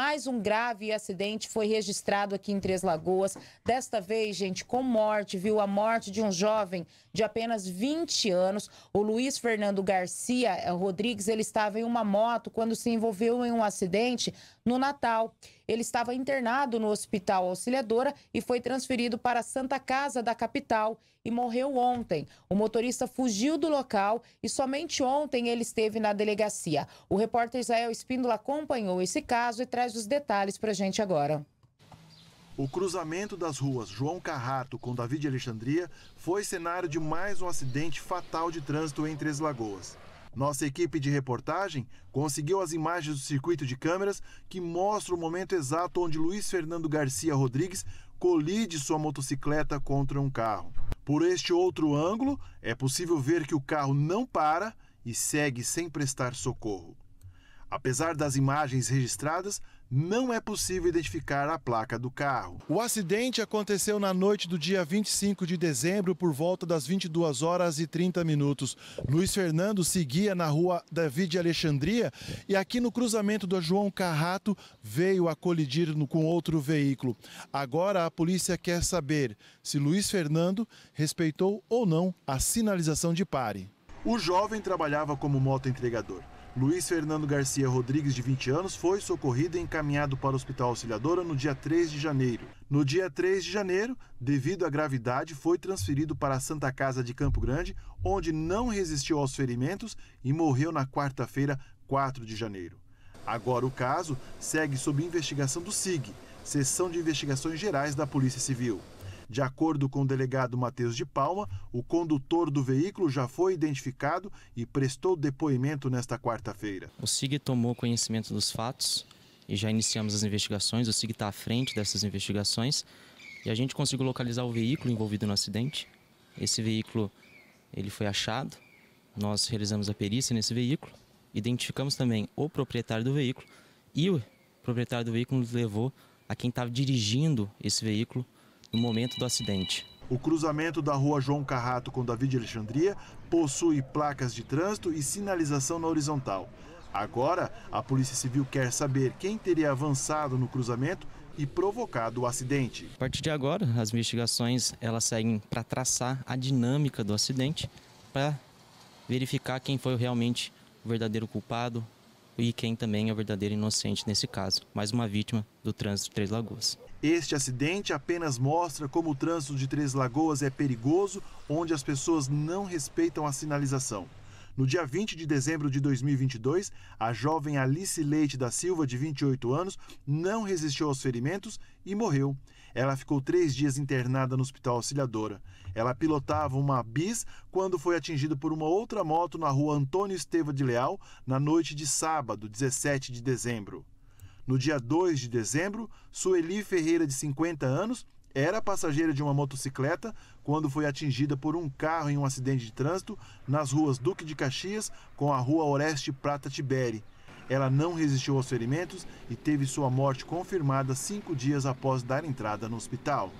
Mais um grave acidente foi registrado aqui em Três Lagoas. Desta vez, gente, com morte, viu? A morte de um jovem de apenas 20 anos. O Luiz Fernando Garcia eh, Rodrigues, ele estava em uma moto quando se envolveu em um acidente no Natal. Ele estava internado no Hospital Auxiliadora e foi transferido para a Santa Casa da capital e morreu ontem. O motorista fugiu do local e somente ontem ele esteve na delegacia. O repórter Israel Espíndola acompanhou esse caso e traz os detalhes para a gente agora. O cruzamento das ruas João Carrato com Davi de Alexandria foi cenário de mais um acidente fatal de trânsito em Três Lagoas. Nossa equipe de reportagem conseguiu as imagens do circuito de câmeras que mostra o momento exato onde Luiz Fernando Garcia Rodrigues colide sua motocicleta contra um carro. Por este outro ângulo, é possível ver que o carro não para e segue sem prestar socorro. Apesar das imagens registradas, não é possível identificar a placa do carro. O acidente aconteceu na noite do dia 25 de dezembro, por volta das 22 horas e 30 minutos. Luiz Fernando seguia na rua David Alexandria e aqui no cruzamento do João Carrato veio a colidir com outro veículo. Agora a polícia quer saber se Luiz Fernando respeitou ou não a sinalização de pare. O jovem trabalhava como moto entregador. Luiz Fernando Garcia Rodrigues, de 20 anos, foi socorrido e encaminhado para o Hospital Auxiliadora no dia 3 de janeiro. No dia 3 de janeiro, devido à gravidade, foi transferido para a Santa Casa de Campo Grande, onde não resistiu aos ferimentos e morreu na quarta-feira, 4 de janeiro. Agora o caso segue sob investigação do SIG, Seção de Investigações Gerais da Polícia Civil. De acordo com o delegado Matheus de Palma, o condutor do veículo já foi identificado e prestou depoimento nesta quarta-feira. O SIG tomou conhecimento dos fatos e já iniciamos as investigações. O SIG está à frente dessas investigações e a gente conseguiu localizar o veículo envolvido no acidente. Esse veículo ele foi achado. Nós realizamos a perícia nesse veículo, identificamos também o proprietário do veículo e o proprietário do veículo nos levou a quem estava dirigindo esse veículo no momento do acidente. O cruzamento da rua João Carrato com Davi de Alexandria possui placas de trânsito e sinalização na horizontal. Agora, a Polícia Civil quer saber quem teria avançado no cruzamento e provocado o acidente. A partir de agora, as investigações elas seguem para traçar a dinâmica do acidente, para verificar quem foi realmente o verdadeiro culpado e quem também é o verdadeiro inocente nesse caso, mais uma vítima do trânsito de Três Lagoas. Este acidente apenas mostra como o trânsito de Três Lagoas é perigoso, onde as pessoas não respeitam a sinalização. No dia 20 de dezembro de 2022, a jovem Alice Leite da Silva, de 28 anos, não resistiu aos ferimentos e morreu. Ela ficou três dias internada no Hospital Auxiliadora. Ela pilotava uma bis quando foi atingida por uma outra moto na rua Antônio Esteva de Leal na noite de sábado, 17 de dezembro. No dia 2 de dezembro, Sueli Ferreira, de 50 anos, era passageira de uma motocicleta quando foi atingida por um carro em um acidente de trânsito nas ruas Duque de Caxias com a rua Oreste Prata Tibere. Ela não resistiu aos ferimentos e teve sua morte confirmada cinco dias após dar entrada no hospital.